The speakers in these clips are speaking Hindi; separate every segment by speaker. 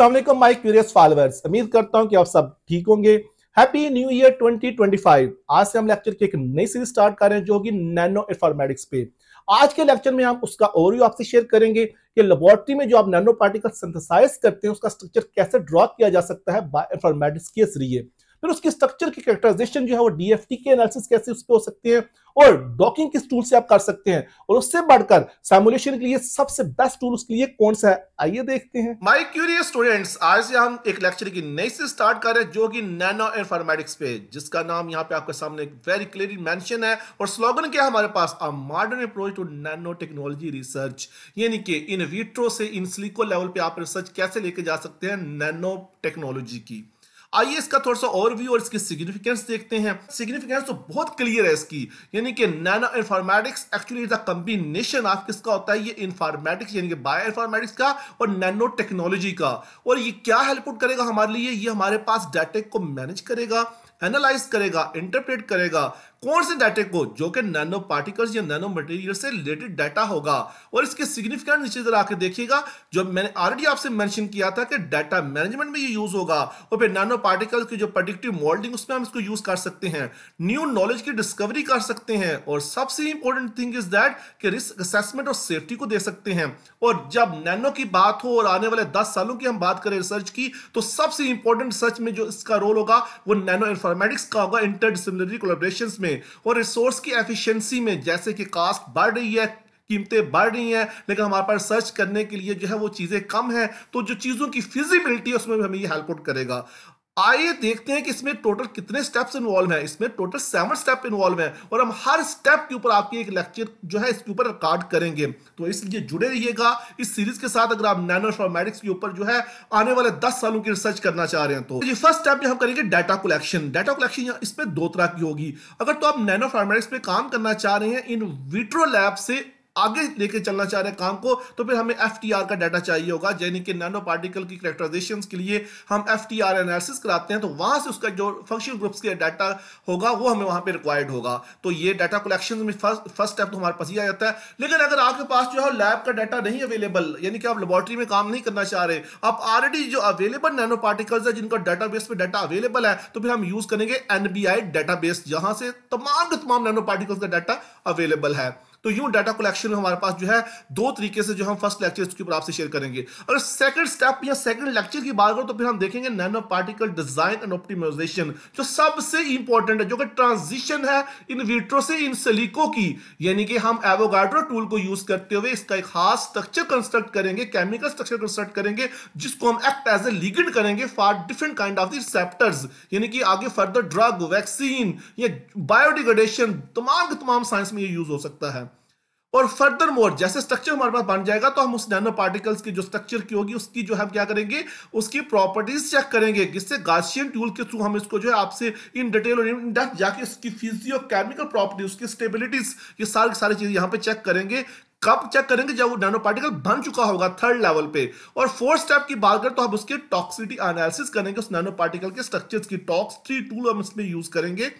Speaker 1: असल माई क्यूरियस फॉलोअर्स उम्मीद करता हूँ कि आप सब ठीक होंगे हैप्पी न्यू ईयर 2025 आज से हम लेक्चर की एक नई सीरीज स्टार्ट कर रहे हैं जो होगी नैनो इन्फॉर्मेटिक्स पे आज के लेक्चर में हम उसका ओवरव्यू आपसे शेयर करेंगे कि लेबोरेटरी में जो आप नैनो पार्टिकल सिंथेसाइज करते हैं उसका स्ट्रक्चर कैसे ड्रॉ किया जा सकता है बाय इन्फॉर्मेटिक्स के जरिए फिर उसके स्ट्रक्चर की कैरेक्टराइजेशन जो है वो डीएफटी के एनालिसिस कैसे उस पर हो सकते हैं और डॉकिंग किस टूल से आप कर सकते हैं और उससे बढ़कर सिमुलेशन के लिए सबसे बेस्ट टूल उसके लिए कौन सा है आइए देखते हैं माय क्यूरियस स्टूडेंट्स आज से हम एक लेक्चर की नई से स्टार्ट कर रहे हैं जो कि नैनो इन्फॉर्मेटिक्स पे जिसका नाम यहाँ पे आपके सामने वेरी क्लियरली मेंशन है और स्लोगन क्या है हमारे पास a modern approach to nano technology research यानी कि इन विट्रो से इन सिलिको लेवल पे आप रिसर्च कैसे लेके जा सकते हैं नैनो टेक्नोलॉजी की आइए इसका थोड़ा सा ओवरव्यू और इसकी सिग्निफिकेंस देखते हैं सिग्निफिकेंस तो बहुत क्लियर है इसकी यानी कि nano informatics actually is a combination of किसका होता है ये इन्फॉर्मेटिक्स यानी कि बायो इन्फॉर्मेटिक्स का और नैनो टेक्नोलॉजी का और ये क्या हेल्पआउट करेगा हमारे लिए ये हमारे पास डाटा को मैनेज करेगा एनालाइज करेगा इंटरप्रेट करेगा कौन से डाटे को जो कि नैनो पार्टिकल्स या नैनो मटेरियल से रिलेटेड डाटा होगा और इसके सिग्निफिकेंट नीचे जरा आके देखिएगा जो मैंने ऑलरेडी आपसे मेंशन किया था कि डाटा मैनेजमेंट में ये यूज होगा और फिर नैनो पार्टिकल्स की जो प्रोडिक्टिव मॉडलिंग उसमें हम इसको यूज कर सकते हैं न्यू नॉलेज की डिस्कवरी कर सकते हैं और सबसे इंपॉर्टेंट थिंग इज दैट कि रिस्क असेसमेंट और सेफ्टी को दे सकते हैं और जब नैनो की बात हो और आने वाले दस सालों की हम बात करें रिसर्च की तो सबसे इंपॉर्टेंट रिसर्च में जो इसका रोल होगा वो नैनो इन्फॉर्मेटिक्स का होगा इंटरडिसिप्लिनरी कोलेब्रेशन में में और रिसोर्स की एफिशिएंसी में जैसे कि कास्ट बढ़ रही है कीमतें बढ़ रही हैं लेकिन हमारे पास सर्च करने के लिए जो है वो चीज़ें कम हैं तो जो चीज़ों की फिजिबिलिटी है उसमें भी हमें ये हेल्प आउट करेगा आइए देखते हैं कि इसमें टोटल कितने स्टेप्स इन्वॉल्व हैं इसमें टोटल सेवन स्टेप इन्वॉल्व हैं और हम हर स्टेप के ऊपर आपकी एक लेक्चर जो है इसके ऊपर रिकॉर्ड करेंगे तो इसलिए जुड़े रहिएगा इस सीरीज के साथ अगर आप नैनो फॉर्मेटिक्स के ऊपर जो है आने वाले दस सालों की रिसर्च करना चाह रहे हैं तो ये फर्स्ट स्टेप में हम करेंगे डाटा कलेक्शन डाटा कलेक्शन इसमें दो तरह की होगी अगर तो आप नैनो फॉर्मेटिक्स पे काम करना चाह रहे हैं इन विट्रो लैब से आगे लेके चलना चाह रहे काम को तो फिर हमें एफ का डाटा चाहिए होगा यानी कि नैनो पार्टिकल की करेक्टराइजेशन के लिए हम एफ टी एनालिसिस कराते हैं तो वहां से उसका जो फंक्शन ग्रुप्स के डाटा होगा वो हमें वहां पे रिक्वायर्ड होगा तो ये डाटा कलेक्शन में फर्स्ट स्टेप तो हमारे पास ही आ जाता है लेकिन अगर आपके पास जो है लैब का डाटा नहीं अवेलेबल यानी कि आप लेबोरेटरी में काम नहीं करना चाह रहे आप ऑलरेडी जो अवेलेबल नैनो पार्टिकल्स है जिनका डाटा बेस डाटा अवेलेबल है तो फिर हम यूज करेंगे एनबीआई डाटा बेस जहां से तमाम तमाम नैनो पार्टिकल्स का डाटा अवेलेबल है तो यूं डाटा कलेक्शन में हमारे पास जो है दो तरीके से जो हम फर्स्ट लेक्चर के ऊपर आपसे शेयर करेंगे और सेकंड स्टेप या सेकंड लेक्चर की बात करो तो फिर हम देखेंगे nano particle design and optimisation जो सबसे इंपॉर्टेंट है जो कि ट्रांजिशन है इन विट्रो से इन सिलिको की यानी कि हम एवोगाड्रो टूल को यूज करते हुए इसका एक खास स्ट्रक्चर कंस्ट्रक्ट करेंगे केमिकल स्ट्रक्चर कंस्ट्रक्ट करेंगे जिसको हम एक्ट एज ए लिगेंड करेंगे for different kind of receptors यानी कि आगे फर्दर ड्रग वैक्सीन या बायोडिग्रेडेशन तमाम के तमाम साइंस में ये यूज हो सकता है और फर्दर मोर जैसे स्ट्रक्चर हमारे पास बन जाएगा तो हम उस नैनो पार्टिकल्स की जो स्ट्रक्चर की होगी उसकी जो हम क्या करेंगे उसकी प्रॉपर्टीज चेक करेंगे जिससे गार्शियन टूल के थ्रू हम इसको जो है आपसे इन डिटेल और इन डेप्थ जाके उसकी केमिकल प्रॉपर्टी उसकी स्टेबिलिटीज ये सारी सारी चीज़ यहाँ पे चेक करेंगे कब चेक करेंगे जब वो नैनो पार्टिकल बन चुका होगा थर्ड लेवल पे और फोर्थ स्टेप की बात करें तो हम उसके टॉक्सिटी एनालिसिस करेंगे उस नैनो पार्टिकल के स्ट्रक्चर्स की टॉक्स थ्री टूल हम इसमें यूज करेंगे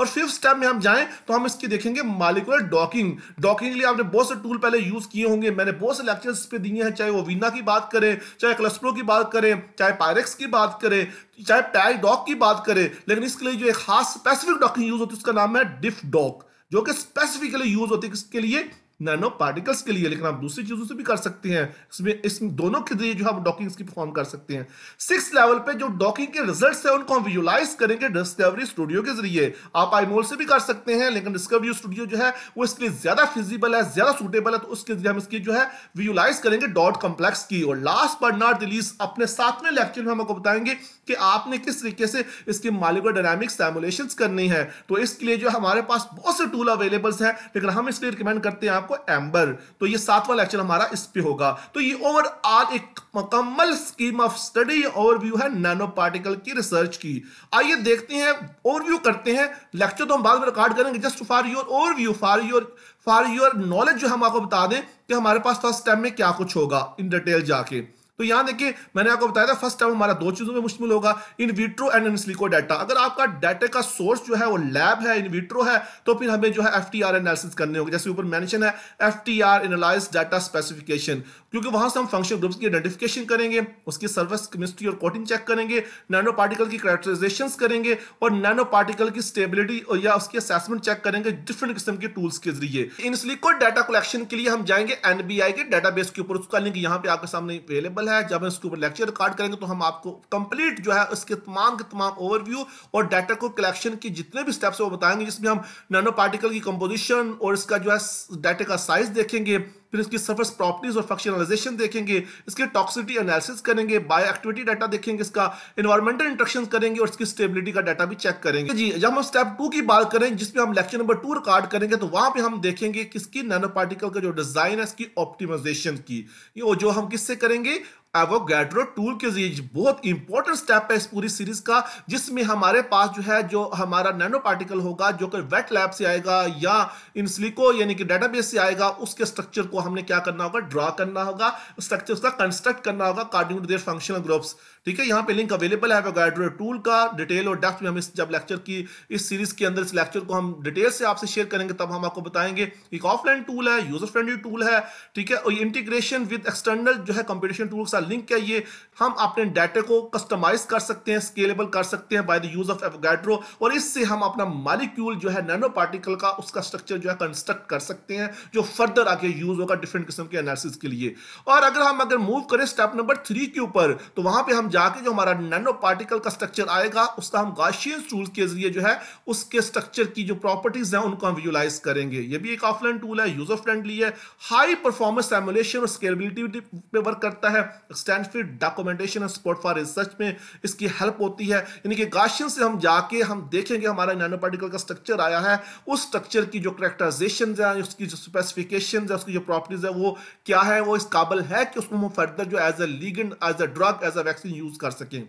Speaker 1: और फिफ्थ स्टेप में हम जाएं तो हम इसकी देखेंगे मालिकुलर डॉकिंग डॉकिंग के लिए आपने बहुत से टूल पहले यूज किए होंगे मैंने बहुत से लेक्चर्स पे दिए हैं चाहे वो वीना की बात करें चाहे क्लस्ट्रो की बात करें चाहे पायरेक्स की बात करें चाहे पैर डॉक की बात करें लेकिन इसके लिए जो एक खास स्पेसिफिक डॉकिंग यूज होती है उसका नाम है डिफ डॉक जो कि स्पेसिफिकली यूज होती है किसके लिए नैनो पार्टिकल्स के लिए लेकिन आप दूसरी चीजों से भी कर सकते हैं इसमें इस दोनों के जरिए जो आप डॉकिंग की परफॉर्म कर सकते हैं सिक्स लेवल पे जो डॉकिंग के रिजल्ट है उनको हम विजुलाइज करेंगे डिस्कवरी स्टूडियो के जरिए आप आईमोल से भी कर सकते हैं लेकिन डिस्कवरी स्टूडियो जो है वो इसके लिए ज्यादा फिजिबल है ज्यादा सुटेबल है तो उसके जरिए हम इसकी जो है विजुलाइज करेंगे डॉट कॉम्प्लेक्स की और लास्ट बट नॉट रिलीज अपने सातवें लेक्चर में हम आपको बताएंगे कि आपने किस तरीके से इसके मालिको डायनामिक सैमुलेशन करनी है तो इसके लिए जो हमारे पास बहुत से टूल अवेलेबल्स है लेकिन हम इसलिए रिकमेंड करते हैं आप आपको एम्बर तो ये सातवां लेक्चर हमारा इस पे होगा तो ये ओवरऑल एक मुकम्मल स्कीम ऑफ स्टडी ओवरव्यू है नैनो पार्टिकल की रिसर्च की आइए देखते हैं ओवरव्यू करते हैं लेक्चर तो हम बाद में रिकॉर्ड करेंगे just for your overview for your for your knowledge जो हम आपको बता दें कि हमारे पास था तो स्टेम में क्या कुछ होगा इन डिटेल जाके तो यहां देखिए मैंने आपको बताया था फर्स्ट टाइम हमारा दो चीज़ों में मुश्किल होगा in vitro and in silico data अगर आपका डाटा का सोर्स जो है वो लैब है इन विट्रो है तो फिर हमें जो है एफ टी आर एनालिसिस करने होंगे जैसे ऊपर मैंशन है F T R analyse data specification क्योंकि वहां से हम फंक्शन ग्रुप्स की आइडेंटिफिकेशन करेंगे उसकी सर्विस केमिस्ट्री और कोटिंग चेक करेंगे नैनो पार्टिकल की करेक्टराइजेशन करेंगे और नैनो पार्टिकल की स्टेबिलिटी या उसकी असेसमेंट चेक करेंगे डिफरेंट किस्म के टूल्स के जरिए इन सिलिको डाटा कलेक्शन के लिए हम जाएंगे एनबीआई के डाटा के ऊपर उसका लिंक यहाँ पे आपके सामने अवेलेबल अवेलेबल है जब हम इसके ऊपर लेक्चर रिकॉर्ड करेंगे तो हम आपको कंप्लीट जो है उसके तमाम के तमाम ओवरव्यू और डाटा को कलेक्शन की जितने भी स्टेप्स वो बताएंगे जिसमें हम नैनो पार्टिकल की कंपोजिशन और इसका जो है डाटा का साइज देखेंगे फिर इसकी सर्फेस प्रॉपर्टीज और फंक्शनलाइजेशन देखेंगे इसके टॉक्सिटी एनालिसिस करेंगे बायो एक्टिविटी डाटा देखेंगे इसका इन्वायरमेंटल इंट्रक्शन करेंगे और इसकी स्टेबिलिटी का डाटा भी चेक करेंगे जी जब हम स्टेप टू की बात करें जिसमें हम लेक्चर नंबर टू रिकॉर्ड करेंगे तो वहां पर हम देखेंगे किसकी नैनो पार्टिकल का जो डिजाइन है इसकी ऑप्टिमाइजेशन की वो जो हम किससे करेंगे एवोगैड्रो टूल के जरिए बहुत इंपॉर्टेंट स्टेप है इस पूरी सीरीज का जिसमें हमारे पास जो है जो हमारा नैनो पार्टिकल होगा जो कि वेट लैब से आएगा या इन सिलिको यानी कि डेटाबेस से आएगा उसके स्ट्रक्चर को हमने क्या करना होगा ड्रॉ करना होगा स्ट्रक्चर उसका कंस्ट्रक्ट करना होगा according to their functional groups ठीक है यहाँ पे लिंक अवेलेबल है वेगाइड्रो टूल का डिटेल और डेप्थ में हम इस जब लेक्चर की इस सीरीज के अंदर इस लेक्चर को हम डिटेल से आपसे शेयर करेंगे तब हम आपको बताएंगे एक ऑफलाइन टूल है यूजर फ्रेंडली टूल है ठीक है और ये इंटीग्रेशन विद एक्सटर्नल जो है कंपटीशन टूल का लिंक है ये हम अपने डाटे को कस्टमाइज कर सकते हैं स्केलेबल कर सकते हैं by the use of Avogadro और इससे हम अपना मालिक्यूल जो है नैनो पार्टिकल का उसका स्ट्रक्चर जो है कंस्ट्रक्ट कर सकते हैं जो फर्दर आगे यूज होगा डिफरेंट किस्म के एनालिसिस के लिए और अगर हम अगर मूव करें स्टेप नंबर थ्री के ऊपर तो वहां पर हम जाके जो हमारा नैनो पार्टिकल का स्ट्रक्चर आएगा उसका हम गाशियन टूल के जरिए जो है उसके स्ट्रक्चर की जो प्रॉपर्टीज हैं उनको हम विजुलाइज करेंगे ये भी एक ऑफलाइन टूल है यूजर फ्रेंडली है हाई परफॉर्मेंस एमुलेशन और स्केलेबिलिटी पे वर्क करता है standard documentation and support for research में इसकी हेल्प होती है यानी कि गाशियन से हम जाके हम देखेंगे हमारा नैनो पार्टिकल का स्ट्रक्चर आया है उस स्ट्रक्चर की जो करेक्टराइजेशन है उसकी जो स्पेसिफिकेशन है उसकी जो प्रॉपर्टीज है वो क्या है वो इस काबल है कि उसको हम फर्दर जो as a ligand as a drug as a vaccine use कर सकें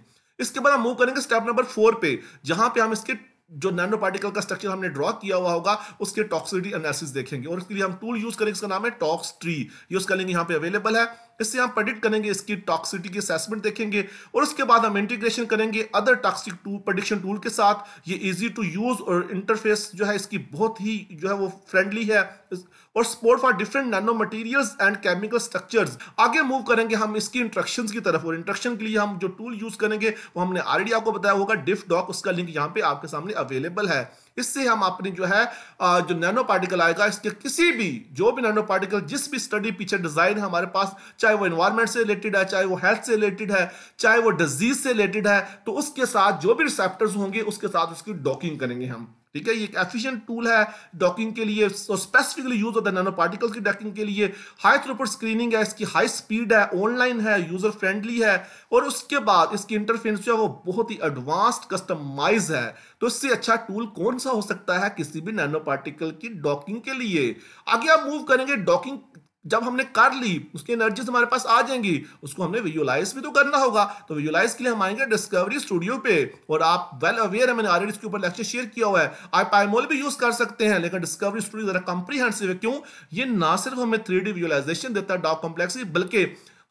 Speaker 1: इसके बाद हम मूव करेंगे स्टेप नंबर फोर पे जहां पे हम इसके जो नैनो पार्टिकल का स्ट्रक्चर हमने ड्रॉ किया हुआ होगा उसके टॉक्सिटी एनालिसिस देखेंगे और इसके लिए हम टूल यूज करेंगे इसका नाम है टॉक्स ट्री यूज करेंगे यहाँ पे अवेलेबल है इससे हम प्रडिक्ट करेंगे इसकी टॉक्सिटी की असेसमेंट देखेंगे और उसके बाद हम इंटीग्रेशन करेंगे other toxic tool prediction tool के साथ ये इजी टू यूज और इंटरफेस जो है इसकी बहुत ही जो है वो फ्रेंडली है और support for different nano materials and chemical structures आगे मूव करेंगे हम इसकी इंट्रक्शन की तरफ और इंट्रक्शन के लिए हम जो टूल यूज करेंगे वो हमने ऑलरेडी आपको बताया होगा डिफ डॉक उसका लिंक यहाँ पे आपके सामने अवेलेबल है इससे हम अपने जो है जो नैनो पार्टिकल आएगा इसके किसी भी जो भी नैनो पार्टिकल जिस भी स्टडी पीछे डिजाइन है हमारे पास चाहे वो इन्वायरमेंट से रिलेटेड है चाहे वो हेल्थ से रिलेटेड है चाहे वो डिजीज से रिलेटेड है तो उसके साथ जो भी रिसेप्टर्स होंगे उसके साथ उसकी डॉकिंग करेंगे हम ठीक है ये एक एफिशिएंट टूल है डॉकिंग के लिए स्पेसिफिकली यूज होता है नैनो पार्टिकल्स की डॉकिंग के लिए हाई थ्रूपुट स्क्रीनिंग है इसकी हाई स्पीड है ऑनलाइन है यूजर फ्रेंडली है और उसके बाद इसकी इंटरफेस जो है वो बहुत ही एडवांस्ड कस्टमाइज है तो इससे अच्छा टूल कौन सा हो सकता है किसी भी नैनो पार्टिकल की डॉकिंग के लिए आगे आप मूव करेंगे डॉकिंग जब हमने कर ली उसकी एनर्जी हमारे पास आ जाएंगी उसको हमने विजुअलाइज भी तो करना होगा तो विजुअलाइज के लिए हम आएंगे डिस्कवरी स्टूडियो पे और आप वेल अवेयर है मैंने ऑलरेडी इसके ऊपर लेक्चर शेयर किया हुआ है आप पाइमोल भी यूज कर सकते हैं लेकिन डिस्कवरी स्टूडियो जरा कंप्रीहेंसिव है क्यों ये ना सिर्फ हमें थ्री डी देता है डॉक कॉम्प्लेक्स बल्कि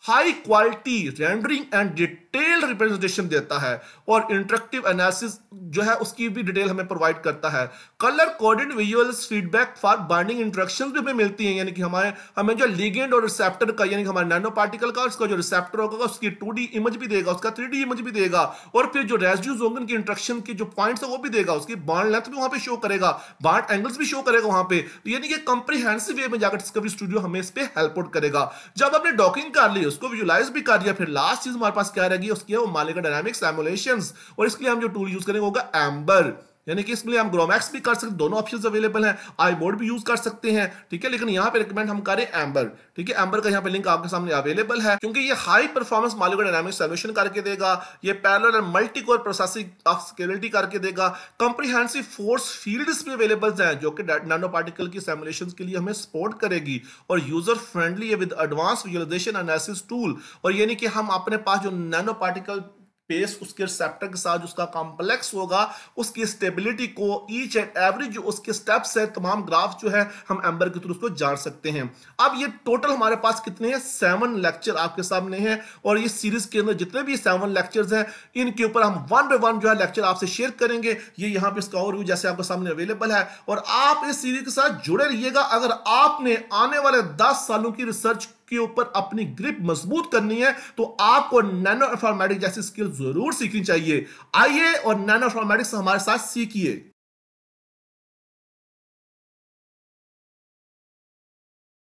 Speaker 1: high quality rendering and detail representation देता है और इंटरेक्टिव एनालिसिस जो है उसकी भी डिटेल हमें प्रोवाइड करता है colour coded visuals feedback for binding interaction भी हमें मिलती हैं यानी कि हमारे हमें जो लिगेंड और रिसेप्टर का यानी कि हमारे नैनो पार्टिकल का उसका जो रिसेप्टर होगा उसकी टू इमेज भी देगा उसका थ्री इमेज भी देगा और फिर जो रेस्ड्यूज होंगे उनकी इंट्रक्शन के जो पॉइंट्स है वो भी देगा उसकी बाड लेंथ भी वहाँ पर शो करेगा बाड एंगल्स भी शो करेगा वहाँ पर तो यानी कि कंप्रीहेंसिव वे में जाकर डिस्कवरी स्टूडियो हमें इस पर हेल्प आउट करेगा जब आपने डॉकिंग कर ली इसको विजुलाइज भी कर दिया फिर लास्ट चीज हमारे पास क्या रहेगी उसकी है वो मालिका डायनामिक्स एमुलेशन और इसके लिए हम जो टूल यूज करेंगे होगा एम्बर यानी कि इसमें हम ग्रोमैक्स भी कर सकते दोनों ऑप्शन अवेलेबल हैं आई बोर्ड भी यूज कर सकते हैं ठीक है लेकिन यहाँ पे रिकमेंड हम करें एम्बर ठीक है एम्बर का यहाँ पे लिंक आपके सामने अवेलेबल है क्योंकि ये high performance molecular dynamic solution करके देगा ये parallel and multicore processing of scalability करके देगा कंप्रीहेंसिव फोर्स फील्ड भी अवेलेबल है जो कि नैनो पार्टिकल की सेमुलेशन के लिए हमें सपोर्ट करेगी और user friendly with advance visualisation analysis tool और यानी कि हम अपने पास जो नैनो पार्टिकल पेस उसके रिसेप्टर के साथ उसका कॉम्प्लेक्स होगा उसकी स्टेबिलिटी को ईच एंड एवरी जो उसके स्टेप्स है तमाम ग्राफ जो है हम एम्बर के थ्रू उसको जान सकते हैं अब ये टोटल हमारे पास कितने हैं सेवन लेक्चर आपके सामने हैं और ये सीरीज के अंदर जितने भी सेवन लेक्चर्स हैं इनके ऊपर हम वन बाई वन जो है लेक्चर आपसे शेयर करेंगे ये यहाँ पे इसका और व्यू जैसे आपके सामने अवेलेबल है और आप इस सीरीज के साथ जुड़े रहिएगा अगर आपने आने वाले दस सालों की रिसर्च के ऊपर अपनी ग्रिप मजबूत करनी है तो आपको नैनो इन्फॉर्मेटिक जैसी स्किल जरूर सीखनी चाहिए आइए और नैनो इन्फॉर्मेटिक्स हमारे साथ सीखिए